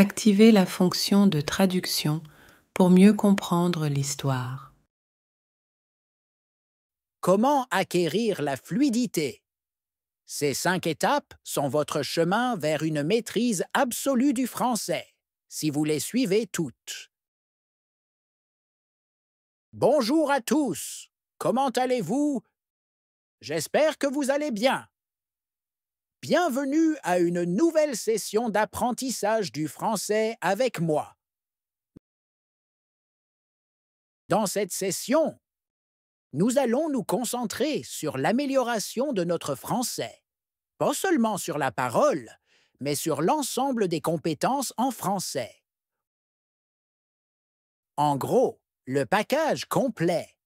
Activez la fonction de traduction pour mieux comprendre l'histoire. Comment acquérir la fluidité Ces cinq étapes sont votre chemin vers une maîtrise absolue du français, si vous les suivez toutes. Bonjour à tous Comment allez-vous J'espère que vous allez bien. Bienvenue à une nouvelle session d'apprentissage du français avec moi. Dans cette session, nous allons nous concentrer sur l'amélioration de notre français, pas seulement sur la parole, mais sur l'ensemble des compétences en français. En gros, le package complet.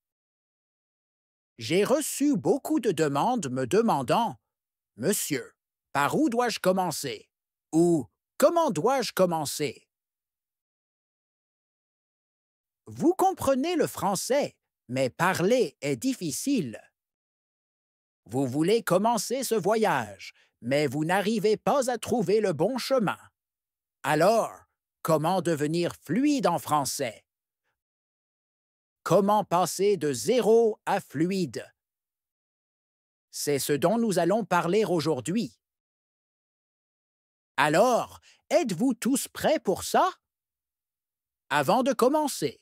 J'ai reçu beaucoup de demandes me demandant « Monsieur, par où dois-je commencer Ou comment dois-je commencer Vous comprenez le français, mais parler est difficile. Vous voulez commencer ce voyage, mais vous n'arrivez pas à trouver le bon chemin. Alors, comment devenir fluide en français Comment passer de zéro à fluide C'est ce dont nous allons parler aujourd'hui. Alors, êtes-vous tous prêts pour ça Avant de commencer,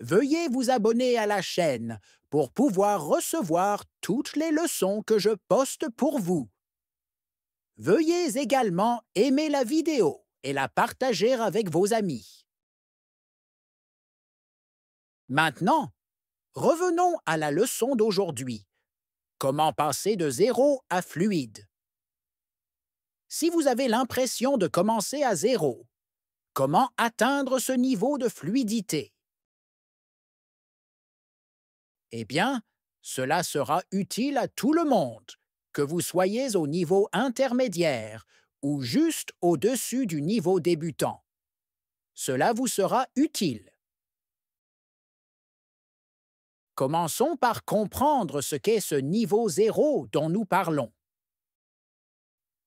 veuillez vous abonner à la chaîne pour pouvoir recevoir toutes les leçons que je poste pour vous. Veuillez également aimer la vidéo et la partager avec vos amis. Maintenant, revenons à la leçon d'aujourd'hui. Comment passer de zéro à fluide si vous avez l'impression de commencer à zéro, comment atteindre ce niveau de fluidité Eh bien, cela sera utile à tout le monde, que vous soyez au niveau intermédiaire ou juste au-dessus du niveau débutant. Cela vous sera utile. Commençons par comprendre ce qu'est ce niveau zéro dont nous parlons.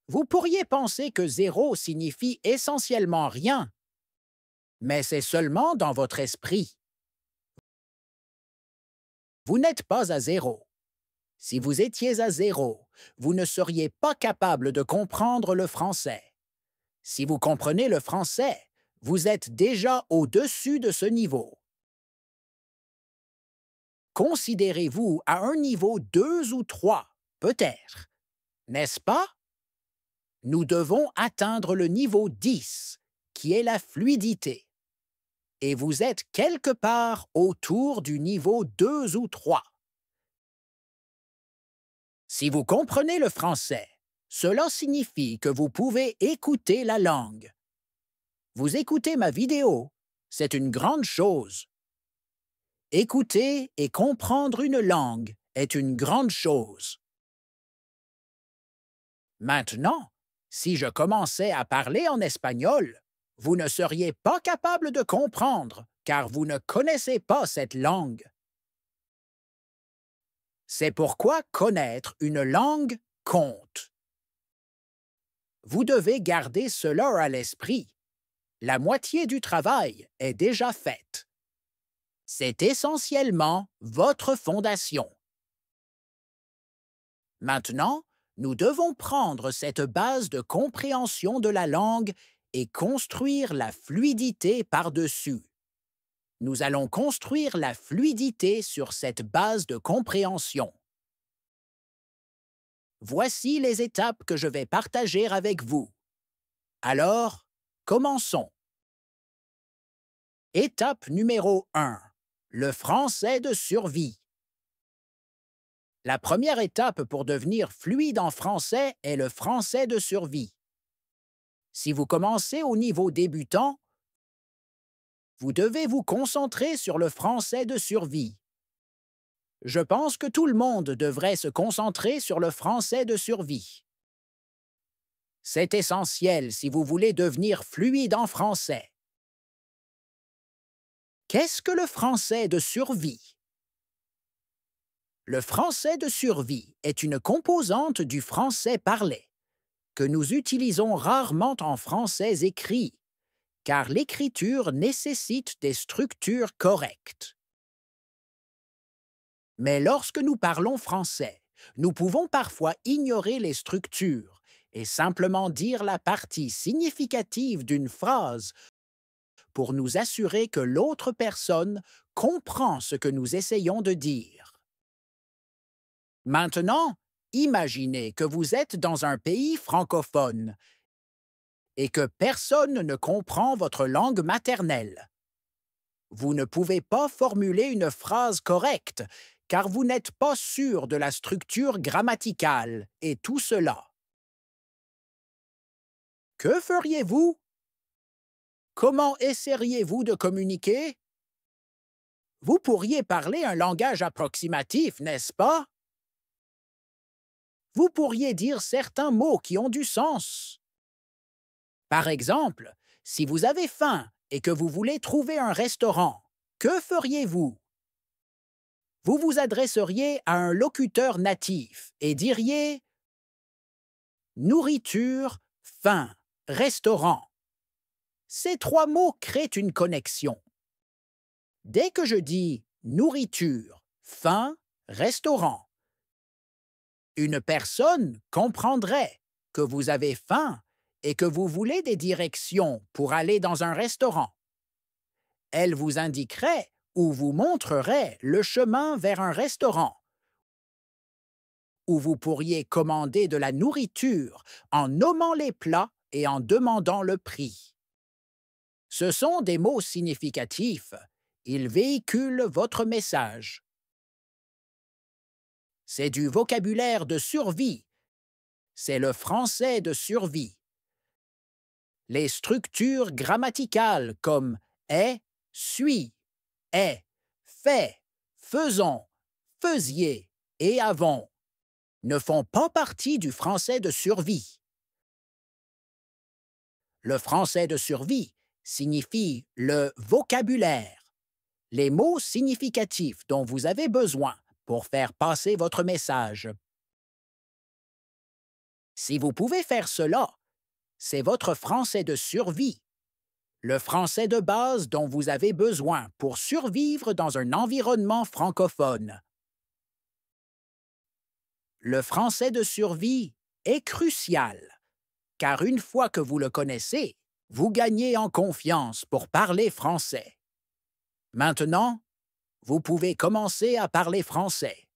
Vous pourriez penser que zéro signifie essentiellement rien, mais c'est seulement dans votre esprit. Vous n'êtes pas à zéro. Si vous étiez à zéro, vous ne seriez pas capable de comprendre le français. Si vous comprenez le français, vous êtes déjà au-dessus de ce niveau. Considérez-vous à un niveau 2 ou 3, peut-être, n'est-ce pas? nous devons atteindre le niveau 10, qui est la fluidité. Et vous êtes quelque part autour du niveau 2 ou 3. Si vous comprenez le français, cela signifie que vous pouvez écouter la langue. Vous écoutez ma vidéo, c'est une grande chose. Écouter et comprendre une langue est une grande chose. Maintenant, si je commençais à parler en espagnol, vous ne seriez pas capable de comprendre, car vous ne connaissez pas cette langue. C'est pourquoi connaître une langue compte. Vous devez garder cela à l'esprit. La moitié du travail est déjà faite. C'est essentiellement votre fondation. Maintenant, nous devons prendre cette base de compréhension de la langue et construire la fluidité par-dessus. Nous allons construire la fluidité sur cette base de compréhension. Voici les étapes que je vais partager avec vous. Alors, commençons. Étape numéro 1. Le français de survie. La première étape pour devenir fluide en français est le français de survie. Si vous commencez au niveau débutant, vous devez vous concentrer sur le français de survie. Je pense que tout le monde devrait se concentrer sur le français de survie. C'est essentiel si vous voulez devenir fluide en français. Qu'est-ce que le français de survie le français de survie est une composante du français parlé, que nous utilisons rarement en français écrit, car l'écriture nécessite des structures correctes. Mais lorsque nous parlons français, nous pouvons parfois ignorer les structures et simplement dire la partie significative d'une phrase pour nous assurer que l'autre personne comprend ce que nous essayons de dire. Maintenant, imaginez que vous êtes dans un pays francophone et que personne ne comprend votre langue maternelle. Vous ne pouvez pas formuler une phrase correcte car vous n'êtes pas sûr de la structure grammaticale et tout cela. Que feriez-vous Comment essaieriez-vous de communiquer Vous pourriez parler un langage approximatif, n'est-ce pas vous pourriez dire certains mots qui ont du sens. Par exemple, si vous avez faim et que vous voulez trouver un restaurant, que feriez-vous Vous vous adresseriez à un locuteur natif et diriez Nourriture, faim, restaurant. Ces trois mots créent une connexion. Dès que je dis nourriture, faim, restaurant, une personne comprendrait que vous avez faim et que vous voulez des directions pour aller dans un restaurant. Elle vous indiquerait ou vous montrerait le chemin vers un restaurant où vous pourriez commander de la nourriture en nommant les plats et en demandant le prix. Ce sont des mots significatifs. Ils véhiculent votre message. C'est du vocabulaire de survie. C'est le français de survie. Les structures grammaticales comme est, suis, est, fait, faisons, faisiez et avant ne font pas partie du français de survie. Le français de survie signifie le vocabulaire, les mots significatifs dont vous avez besoin pour faire passer votre message. Si vous pouvez faire cela, c'est votre français de survie, le français de base dont vous avez besoin pour survivre dans un environnement francophone. Le français de survie est crucial, car une fois que vous le connaissez, vous gagnez en confiance pour parler français. Maintenant, vous pouvez commencer à parler français.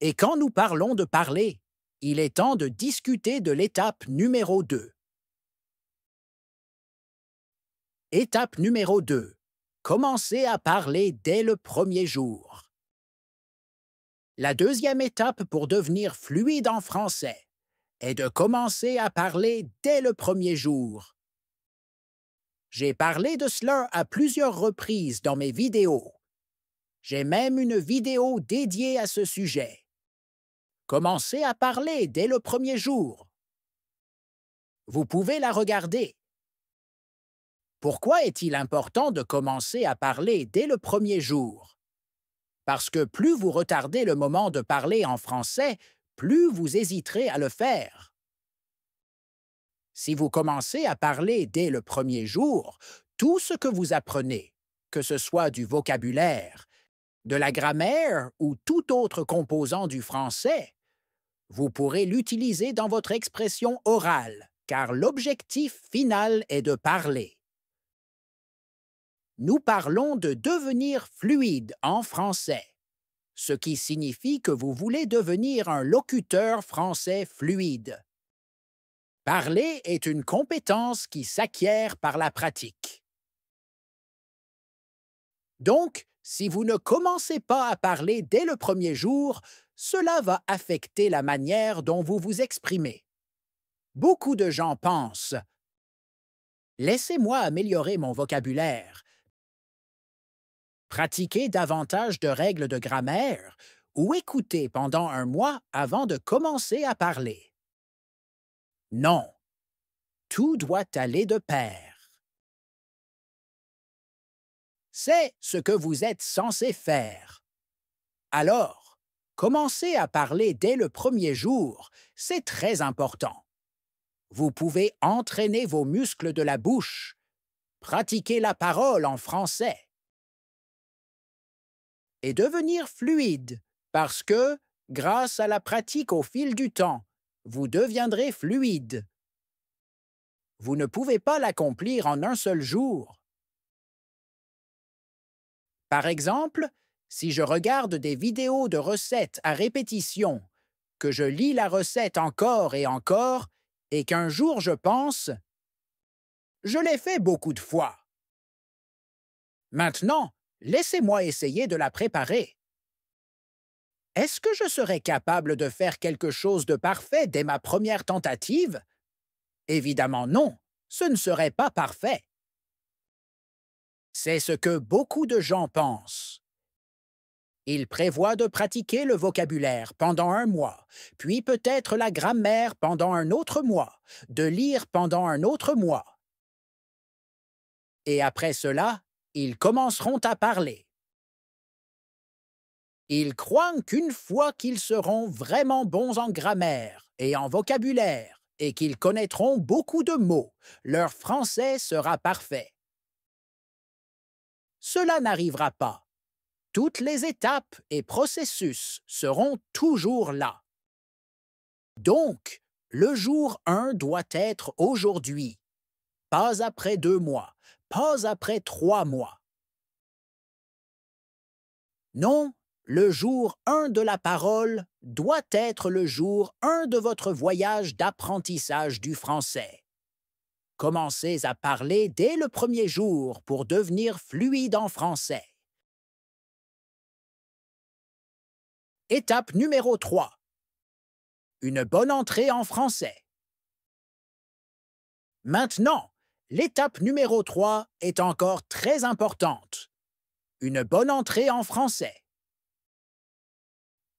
Et quand nous parlons de parler, il est temps de discuter de l'étape numéro 2. Étape numéro 2. Commencez à parler dès le premier jour. La deuxième étape pour devenir fluide en français est de commencer à parler dès le premier jour. J'ai parlé de cela à plusieurs reprises dans mes vidéos. J'ai même une vidéo dédiée à ce sujet. Commencez à parler dès le premier jour. Vous pouvez la regarder. Pourquoi est-il important de commencer à parler dès le premier jour Parce que plus vous retardez le moment de parler en français, plus vous hésiterez à le faire. Si vous commencez à parler dès le premier jour, tout ce que vous apprenez, que ce soit du vocabulaire, de la grammaire ou tout autre composant du français, vous pourrez l'utiliser dans votre expression orale, car l'objectif final est de parler. Nous parlons de devenir fluide en français, ce qui signifie que vous voulez devenir un locuteur français fluide, Parler est une compétence qui s'acquiert par la pratique. Donc, si vous ne commencez pas à parler dès le premier jour, cela va affecter la manière dont vous vous exprimez. Beaucoup de gens pensent « Laissez-moi améliorer mon vocabulaire, pratiquer davantage de règles de grammaire ou écouter pendant un mois avant de commencer à parler. » Non. Tout doit aller de pair. C'est ce que vous êtes censé faire. Alors, commencez à parler dès le premier jour, c'est très important. Vous pouvez entraîner vos muscles de la bouche, pratiquer la parole en français et devenir fluide parce que, grâce à la pratique au fil du temps, vous deviendrez fluide. Vous ne pouvez pas l'accomplir en un seul jour. Par exemple, si je regarde des vidéos de recettes à répétition, que je lis la recette encore et encore, et qu'un jour je pense ⁇ Je l'ai fait beaucoup de fois ⁇ Maintenant, laissez-moi essayer de la préparer. Est-ce que je serais capable de faire quelque chose de parfait dès ma première tentative Évidemment non, ce ne serait pas parfait. C'est ce que beaucoup de gens pensent. Ils prévoient de pratiquer le vocabulaire pendant un mois, puis peut-être la grammaire pendant un autre mois, de lire pendant un autre mois. Et après cela, ils commenceront à parler. Ils croient qu'une fois qu'ils seront vraiment bons en grammaire et en vocabulaire, et qu'ils connaîtront beaucoup de mots, leur français sera parfait. Cela n'arrivera pas. Toutes les étapes et processus seront toujours là. Donc, le jour 1 doit être aujourd'hui, pas après deux mois, pas après trois mois. Non, le jour 1 de la parole doit être le jour 1 de votre voyage d'apprentissage du français. Commencez à parler dès le premier jour pour devenir fluide en français. Étape numéro 3. Une bonne entrée en français. Maintenant, l'étape numéro 3 est encore très importante. Une bonne entrée en français.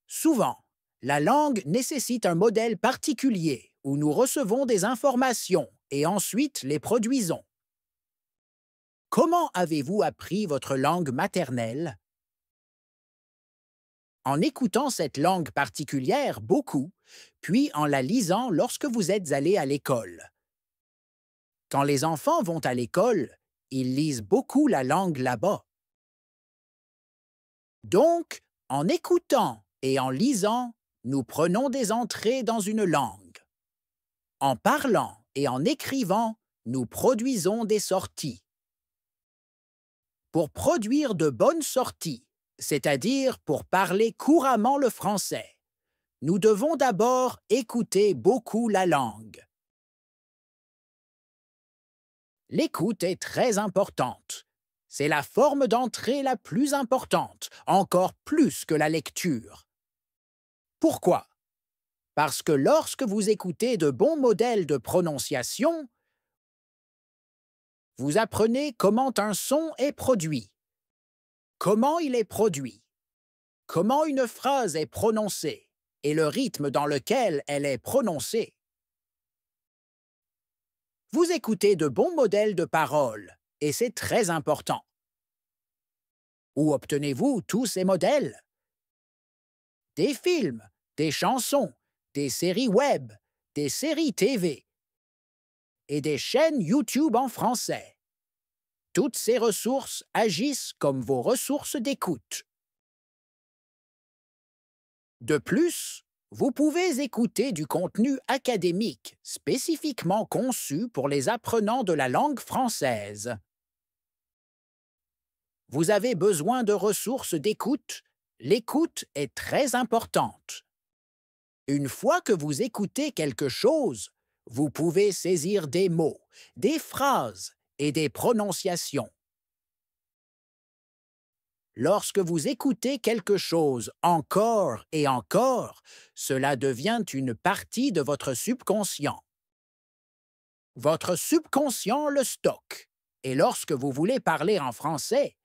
Souvent, la langue nécessite un modèle particulier où nous recevons des informations et ensuite les produisons. Comment avez-vous appris votre langue maternelle En écoutant cette langue particulière beaucoup, puis en la lisant lorsque vous êtes allé à l'école. Quand les enfants vont à l'école, ils lisent beaucoup la langue là-bas. Donc, en écoutant et en lisant, nous prenons des entrées dans une langue. En parlant et en écrivant, nous produisons des sorties. Pour produire de bonnes sorties, c'est-à-dire pour parler couramment le français, nous devons d'abord écouter beaucoup la langue. L'écoute est très importante. C'est la forme d'entrée la plus importante, encore plus que la lecture. Pourquoi Parce que lorsque vous écoutez de bons modèles de prononciation, vous apprenez comment un son est produit, comment il est produit, comment une phrase est prononcée et le rythme dans lequel elle est prononcée. Vous écoutez de bons modèles de parole et c'est très important. Où obtenez-vous tous ces modèles Des films, des chansons, des séries web, des séries TV et des chaînes YouTube en français. Toutes ces ressources agissent comme vos ressources d'écoute. De plus, vous pouvez écouter du contenu académique spécifiquement conçu pour les apprenants de la langue française. Vous avez besoin de ressources d'écoute. L'écoute est très importante. Une fois que vous écoutez quelque chose, vous pouvez saisir des mots, des phrases et des prononciations. Lorsque vous écoutez quelque chose encore et encore, cela devient une partie de votre subconscient. Votre subconscient le stocke, et lorsque vous voulez parler en français,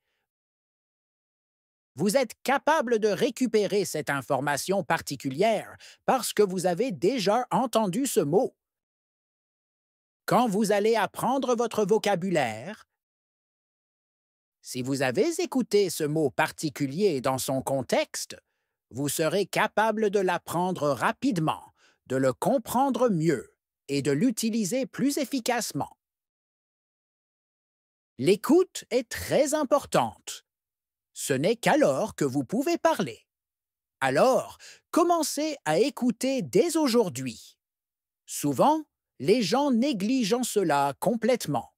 vous êtes capable de récupérer cette information particulière parce que vous avez déjà entendu ce mot. Quand vous allez apprendre votre vocabulaire, si vous avez écouté ce mot particulier dans son contexte, vous serez capable de l'apprendre rapidement, de le comprendre mieux et de l'utiliser plus efficacement. L'écoute est très importante ce n'est qu'alors que vous pouvez parler. Alors, commencez à écouter dès aujourd'hui. Souvent, les gens négligent cela complètement.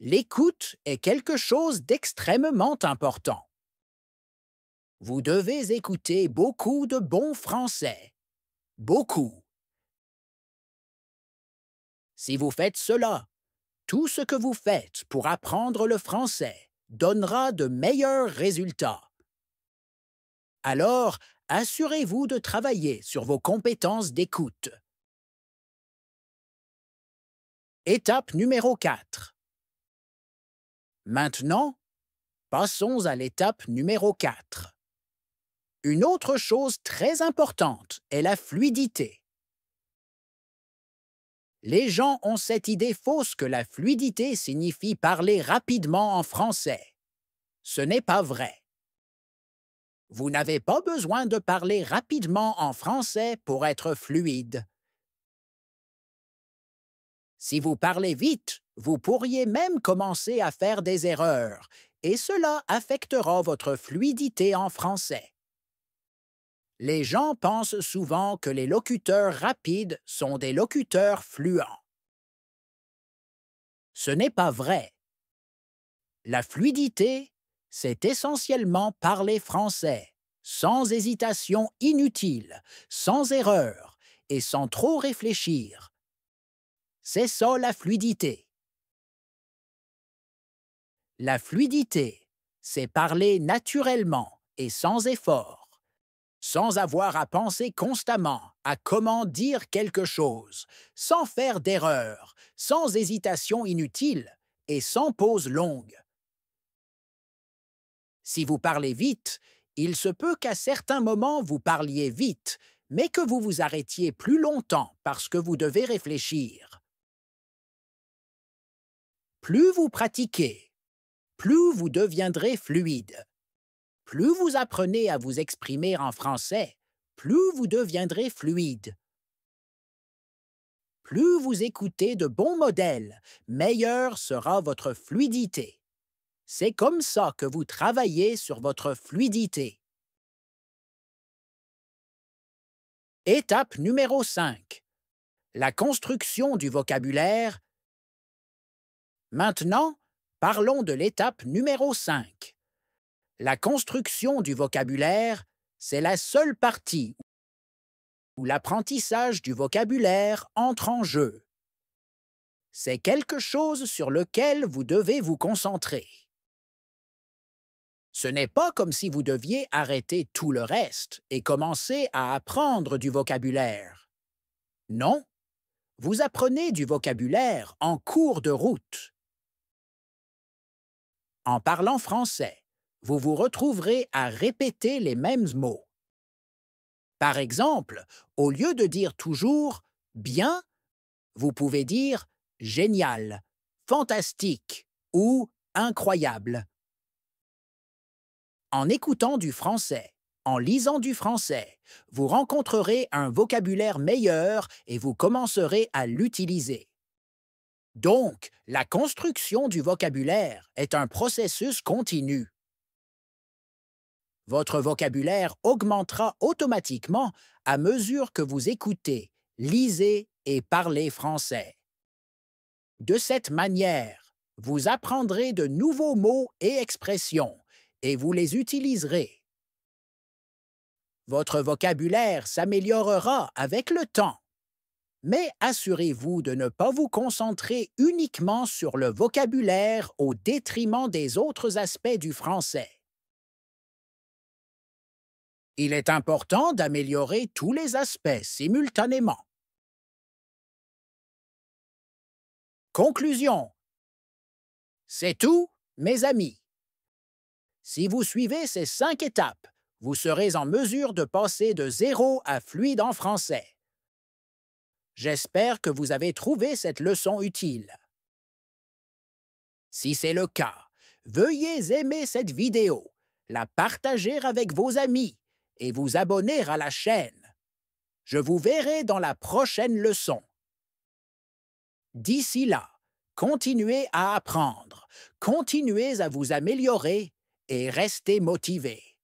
L'écoute est quelque chose d'extrêmement important. Vous devez écouter beaucoup de bons français. Beaucoup. Si vous faites cela, tout ce que vous faites pour apprendre le français donnera de meilleurs résultats. Alors, assurez-vous de travailler sur vos compétences d'écoute. Étape numéro 4 Maintenant, passons à l'étape numéro 4. Une autre chose très importante est la fluidité les gens ont cette idée fausse que la fluidité signifie parler rapidement en français. Ce n'est pas vrai. Vous n'avez pas besoin de parler rapidement en français pour être fluide. Si vous parlez vite, vous pourriez même commencer à faire des erreurs, et cela affectera votre fluidité en français. Les gens pensent souvent que les locuteurs rapides sont des locuteurs fluents. Ce n'est pas vrai. La fluidité, c'est essentiellement parler français, sans hésitation inutile, sans erreur et sans trop réfléchir. C'est ça la fluidité. La fluidité, c'est parler naturellement et sans effort sans avoir à penser constamment à comment dire quelque chose, sans faire d'erreur, sans hésitation inutile et sans pause longue. Si vous parlez vite, il se peut qu'à certains moments vous parliez vite, mais que vous vous arrêtiez plus longtemps parce que vous devez réfléchir. Plus vous pratiquez, plus vous deviendrez fluide. Plus vous apprenez à vous exprimer en français, plus vous deviendrez fluide. Plus vous écoutez de bons modèles, meilleure sera votre fluidité. C'est comme ça que vous travaillez sur votre fluidité. Étape numéro 5. La construction du vocabulaire. Maintenant, parlons de l'étape numéro 5. La construction du vocabulaire, c'est la seule partie où l'apprentissage du vocabulaire entre en jeu. C'est quelque chose sur lequel vous devez vous concentrer. Ce n'est pas comme si vous deviez arrêter tout le reste et commencer à apprendre du vocabulaire. Non, vous apprenez du vocabulaire en cours de route. En parlant français, vous vous retrouverez à répéter les mêmes mots. Par exemple, au lieu de dire toujours « bien », vous pouvez dire « génial »,« fantastique » ou « incroyable ». En écoutant du français, en lisant du français, vous rencontrerez un vocabulaire meilleur et vous commencerez à l'utiliser. Donc, la construction du vocabulaire est un processus continu. Votre vocabulaire augmentera automatiquement à mesure que vous écoutez, lisez et parlez français. De cette manière, vous apprendrez de nouveaux mots et expressions et vous les utiliserez. Votre vocabulaire s'améliorera avec le temps. Mais assurez-vous de ne pas vous concentrer uniquement sur le vocabulaire au détriment des autres aspects du français. Il est important d'améliorer tous les aspects simultanément. Conclusion. C'est tout, mes amis. Si vous suivez ces cinq étapes, vous serez en mesure de passer de zéro à fluide en français. J'espère que vous avez trouvé cette leçon utile. Si c'est le cas, veuillez aimer cette vidéo, la partager avec vos amis et vous abonner à la chaîne. Je vous verrai dans la prochaine leçon. D'ici là, continuez à apprendre, continuez à vous améliorer et restez motivé.